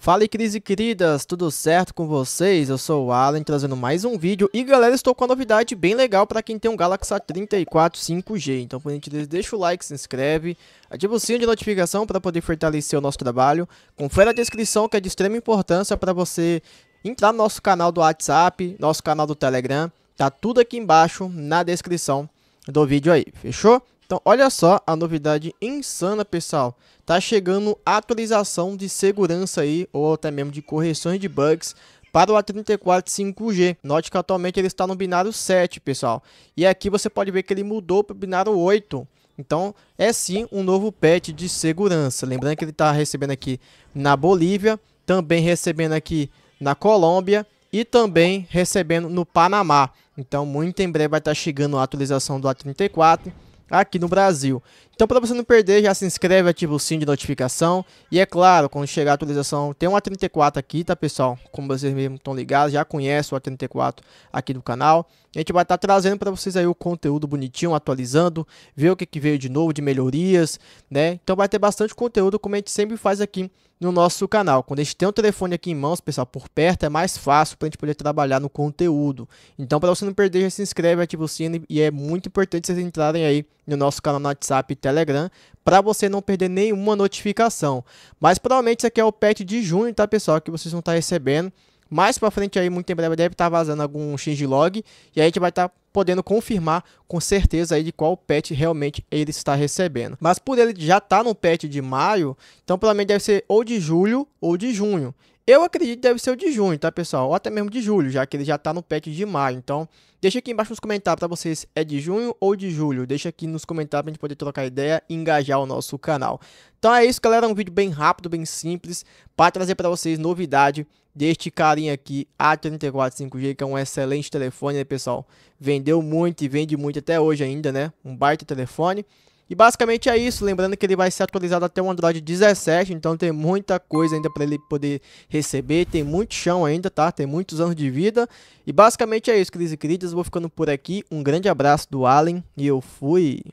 Fala Cris e queridas, tudo certo com vocês? Eu sou o Alan, trazendo mais um vídeo E galera, estou com uma novidade bem legal para quem tem um Galaxy A34 5G Então por gentileza, deixa o like, se inscreve Ativa o sininho de notificação para poder fortalecer o nosso trabalho Confere a descrição que é de extrema importância para você entrar no nosso canal do WhatsApp, nosso canal do Telegram, tá tudo aqui embaixo na descrição do vídeo aí, fechou? Então olha só a novidade insana pessoal, tá chegando atualização de segurança aí, ou até mesmo de correções de bugs para o A34 5G. Note que atualmente ele está no binário 7, pessoal. E aqui você pode ver que ele mudou para o binário 8. Então, é sim um novo patch de segurança. Lembrando que ele está recebendo aqui na Bolívia, também recebendo aqui na Colômbia e também recebendo no Panamá. Então, muito em breve vai estar chegando a atualização do A34 aqui no Brasil. Então, para você não perder, já se inscreve, ativa o sininho de notificação. E é claro, quando chegar a atualização, tem um A34 aqui, tá, pessoal? Como vocês mesmo estão ligados, já conhece o A34 aqui do canal. A gente vai estar trazendo para vocês aí o conteúdo bonitinho, atualizando, ver o que, que veio de novo, de melhorias, né? Então, vai ter bastante conteúdo, como a gente sempre faz aqui no nosso canal. Quando a gente tem um telefone aqui em mãos, pessoal, por perto, é mais fácil para a gente poder trabalhar no conteúdo. Então, para você não perder, já se inscreve, ativa o sino e é muito importante vocês entrarem aí no nosso canal no WhatsApp e Telegram para você não perder nenhuma notificação. Mas provavelmente isso aqui é o patch de junho, tá, pessoal, que vocês vão estar tá recebendo. Mais para frente aí, muito em breve, deve estar tá vazando algum changelog e aí a gente vai estar... Tá podendo confirmar com certeza aí de qual patch realmente ele está recebendo. Mas por ele já estar tá no patch de maio, então provavelmente deve ser ou de julho ou de junho. Eu acredito que deve ser o de junho, tá, pessoal? Ou até mesmo de julho, já que ele já está no patch de maio. Então, deixa aqui embaixo nos comentários para vocês, é de junho ou de julho? Deixa aqui nos comentários para a gente poder trocar ideia e engajar o nosso canal. Então é isso, galera. Um vídeo bem rápido, bem simples, para trazer para vocês novidade deste carinha aqui, A34 5G, que é um excelente telefone, né, pessoal? Vem vendeu muito e vende muito até hoje ainda, né? Um baita telefone. E basicamente é isso, lembrando que ele vai ser atualizado até o Android 17, então tem muita coisa ainda para ele poder receber, tem muito chão ainda, tá? Tem muitos anos de vida. E basicamente é isso, queridos e queridas, vou ficando por aqui. Um grande abraço do Allen e eu fui.